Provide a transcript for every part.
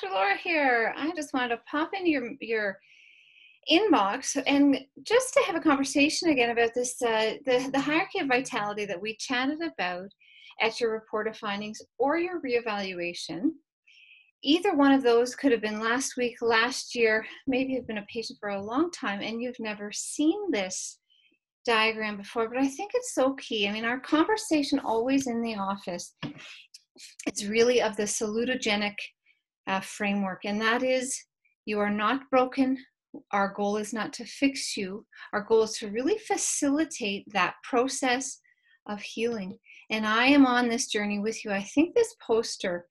Dr. Laura here. I just wanted to pop in your your inbox and just to have a conversation again about this uh, the the hierarchy of vitality that we chatted about at your report of findings or your reevaluation. Either one of those could have been last week, last year. Maybe you've been a patient for a long time and you've never seen this diagram before, but I think it's so key. I mean, our conversation always in the office, it's really of the salutogenic uh, framework, and that is you are not broken. Our goal is not to fix you. Our goal is to really facilitate that process of healing. And I am on this journey with you. I think this poster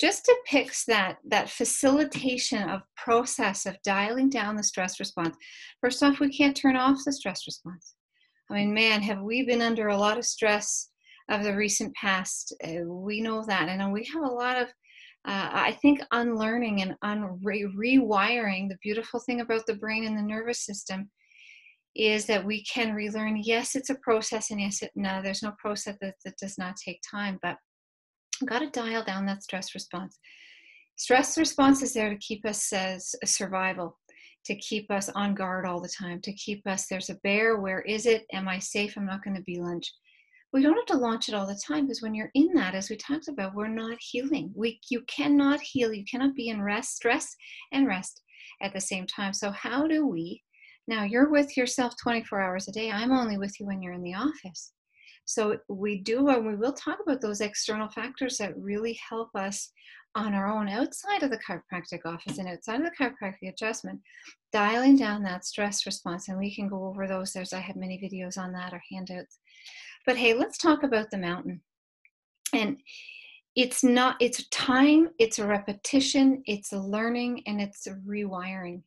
just depicts that that facilitation of process of dialing down the stress response. First off, we can't turn off the stress response. I mean, man, have we been under a lot of stress of the recent past? Uh, we know that, and we have a lot of uh, I think unlearning and un- rewiring the beautiful thing about the brain and the nervous system is that we can relearn. Yes, it's a process, and yes, it, no, there's no process that, that does not take time, but got to dial down that stress response. Stress response is there to keep us as survival, to keep us on guard all the time, to keep us there's a bear, where is it? Am I safe? I'm not going to be lunch we don't have to launch it all the time because when you're in that as we talked about we're not healing we you cannot heal you cannot be in rest stress and rest at the same time so how do we now you're with yourself 24 hours a day i'm only with you when you're in the office so we do and we will talk about those external factors that really help us on our own outside of the chiropractic office and outside of the chiropractic adjustment, dialing down that stress response. And we can go over those. There's I have many videos on that or handouts. But hey, let's talk about the mountain. And it's not, it's a time, it's a repetition, it's a learning, and it's a rewiring.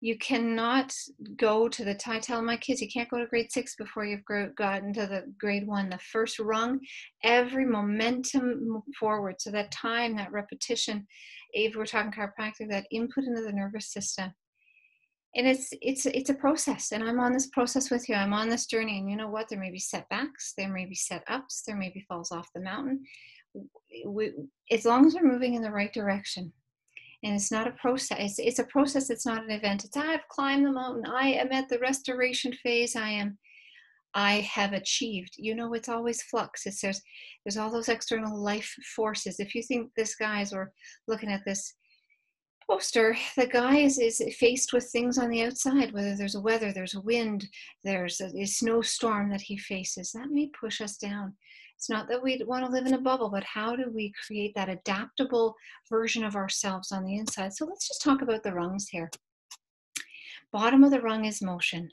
You cannot go to the, I tell my kids, you can't go to grade six before you've gotten to the grade one, the first rung, every momentum forward. So that time, that repetition, if we're talking chiropractic, that input into the nervous system, and it's it's it's a process and i'm on this process with you i'm on this journey and you know what there may be setbacks there may be set ups there may be falls off the mountain we, as long as we're moving in the right direction and it's not a process it's, it's a process it's not an event it's i've climbed the mountain i am at the restoration phase i am i have achieved you know it's always flux it's there's there's all those external life forces if you think this guys were looking at this poster, the guy is, is faced with things on the outside, whether there's a weather, there's a wind, there's a, a snowstorm that he faces. That may push us down. It's not that we want to live in a bubble, but how do we create that adaptable version of ourselves on the inside? So let's just talk about the rungs here. Bottom of the rung is motion.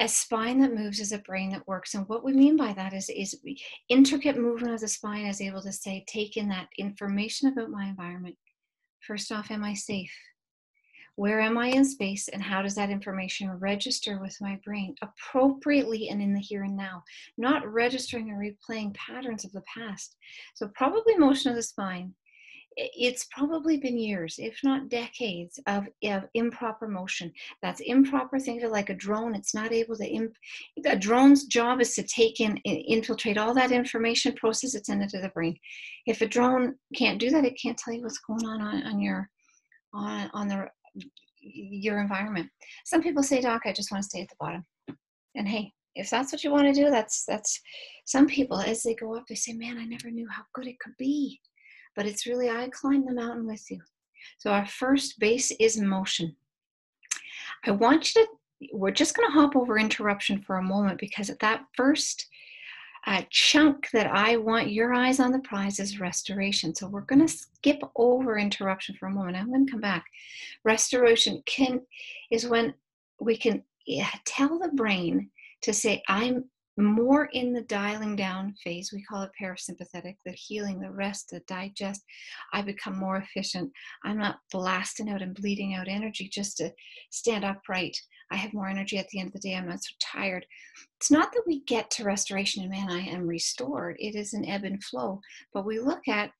A spine that moves is a brain that works. And what we mean by that is, is intricate movement of the spine is able to say, take in that information about my environment, First off, am I safe? Where am I in space and how does that information register with my brain appropriately and in the here and now? Not registering and replaying patterns of the past. So, probably motion of the spine, it's probably been years, if not decades, of, of improper motion. That's improper thinking like a drone. It's not able to, imp- a drone's job is to take in, infiltrate all that information, process it, send it to the brain. If a drone can't do that, it can't tell you what's going on on, on your, on, on the, your environment. Some people say, doc, I just want to stay at the bottom. And hey, if that's what you want to do, that's, that's some people as they go up, they say, man, I never knew how good it could be but it's really I climb the mountain with you. So our first base is motion. I want you to, we're just going to hop over interruption for a moment because at that first uh, chunk that I want your eyes on the prize is restoration. So we're going to skip over interruption for a moment. I'm going to come back. Restoration can is when we can yeah, tell the brain to say, I'm more in the dialing down phase, we call it parasympathetic, the healing, the rest, the digest. I become more efficient. I'm not blasting out and bleeding out energy just to stand upright. I have more energy at the end of the day. I'm not so tired. It's not that we get to restoration and man, I am restored. It is an ebb and flow. But we look at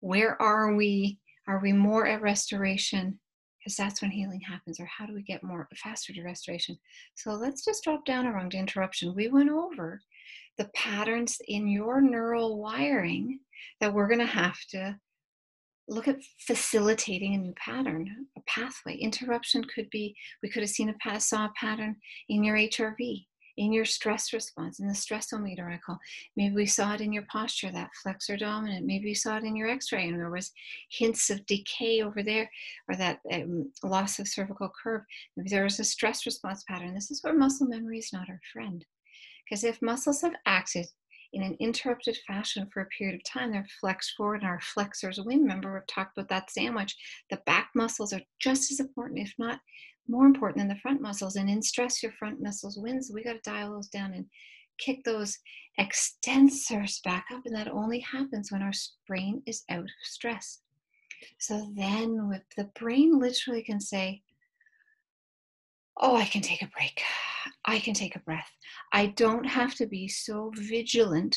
where are we? Are we more at restoration? because that's when healing happens or how do we get more faster to restoration so let's just drop down around interruption we went over the patterns in your neural wiring that we're going to have to look at facilitating a new pattern a pathway interruption could be we could have seen a saw a pattern in your hrv in your stress response, in the stressometer, I call. Maybe we saw it in your posture, that flexor dominant. Maybe we saw it in your x ray, and there was hints of decay over there, or that um, loss of cervical curve. Maybe there was a stress response pattern. This is where muscle memory is not our friend. Because if muscles have acted in an interrupted fashion for a period of time. They're flexed forward and our flexors win. Remember, we've talked about that sandwich. The back muscles are just as important, if not more important than the front muscles. And in stress, your front muscles wins. So we got to dial those down and kick those extensors back up. And that only happens when our brain is out of stress. So then with the brain literally can say, Oh, I can take a break. I can take a breath. I don't have to be so vigilant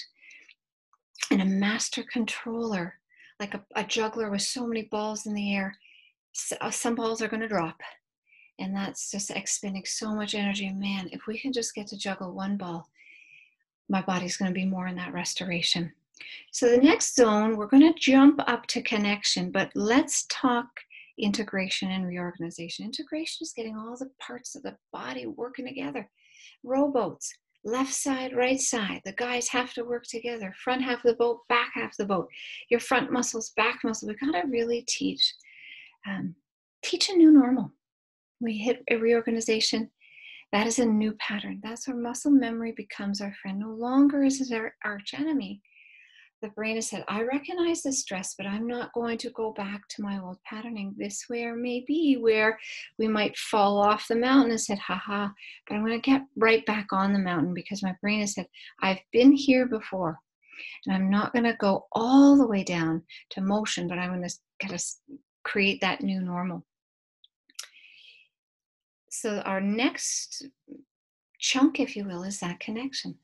and a master controller, like a, a juggler with so many balls in the air. So uh, some balls are going to drop, and that's just expending so much energy. Man, if we can just get to juggle one ball, my body's going to be more in that restoration. So, the next zone, we're going to jump up to connection, but let's talk integration and reorganization. Integration is getting all the parts of the body working together. Rowboats, left side, right side. The guys have to work together. Front half of the boat, back half of the boat. Your front muscles, back muscles. We've got to really teach. Um, teach a new normal we hit a reorganization, that is a new pattern. That's where muscle memory becomes our friend. No longer is it our arch enemy. The brain has said, I recognize the stress, but I'm not going to go back to my old patterning. This way. Or maybe where we might fall off the mountain and said, haha, but I'm going to get right back on the mountain because my brain has said, I've been here before. And I'm not going to go all the way down to motion, but I'm going to create that new normal so our next chunk, if you will, is that connection.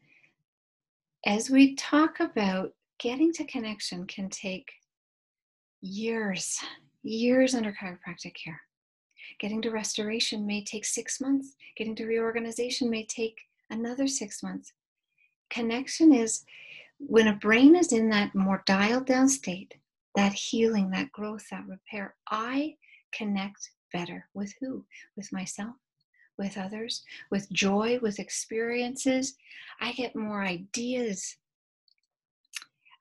As we talk about getting to connection, can take years, years under chiropractic care. Getting to restoration may take six months. Getting to reorganization may take another six months. Connection is when a brain is in that more dialed down state, that healing, that growth, that repair, I connect better with who? With myself, with others, with joy, with experiences. I get more ideas.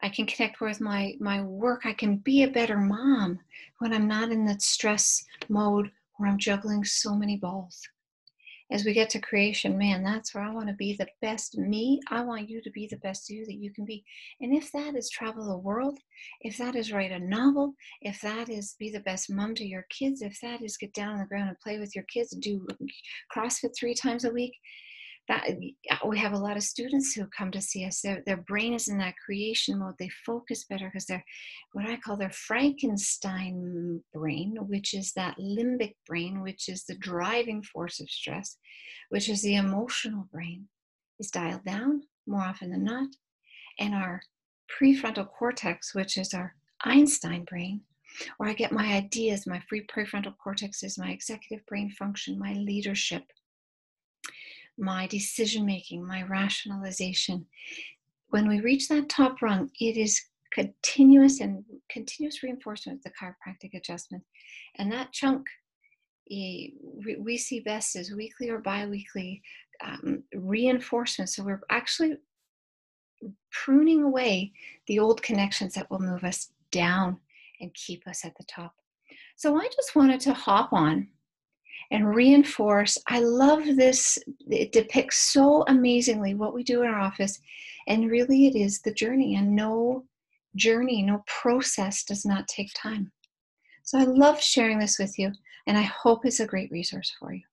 I can connect with my, my work. I can be a better mom when I'm not in that stress mode where I'm juggling so many balls as we get to creation, man, that's where I want to be the best me. I want you to be the best you that you can be. And if that is travel the world, if that is write a novel, if that is be the best mom to your kids, if that is get down on the ground and play with your kids, do CrossFit three times a week, that we have a lot of students who come to see us their, their brain is in that creation mode they focus better because they're what i call their frankenstein brain which is that limbic brain which is the driving force of stress which is the emotional brain is dialed down more often than not and our prefrontal cortex which is our einstein brain where i get my ideas my free prefrontal cortex is my executive brain function my leadership my decision making, my rationalization. When we reach that top rung, it is continuous and continuous reinforcement of the chiropractic adjustment. And that chunk we see best as weekly or biweekly um, reinforcement. So we're actually pruning away the old connections that will move us down and keep us at the top. So I just wanted to hop on and reinforce. I love this. It depicts so amazingly what we do in our office. And really, it is the journey, and no journey, no process does not take time. So I love sharing this with you, and I hope it's a great resource for you.